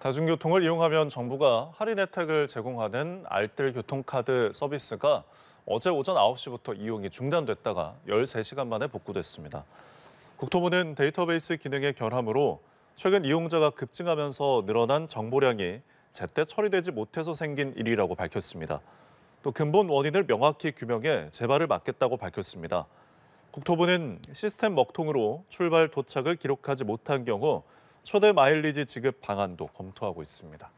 대중교통을 이용하면 정부가 할인 혜택을 제공하는 알뜰 교통카드 서비스가 어제 오전 9시부터 이용이 중단됐다가 13시간 만에 복구됐습니다. 국토부는 데이터베이스 기능의 결함으로 최근 이용자가 급증하면서 늘어난 정보량이 제때 처리되지 못해서 생긴 일이라고 밝혔습니다. 또 근본 원인을 명확히 규명해 재발을 막겠다고 밝혔습니다. 국토부는 시스템 먹통으로 출발 도착을 기록하지 못한 경우 초대 마일리지 지급 방안도 검토하고 있습니다.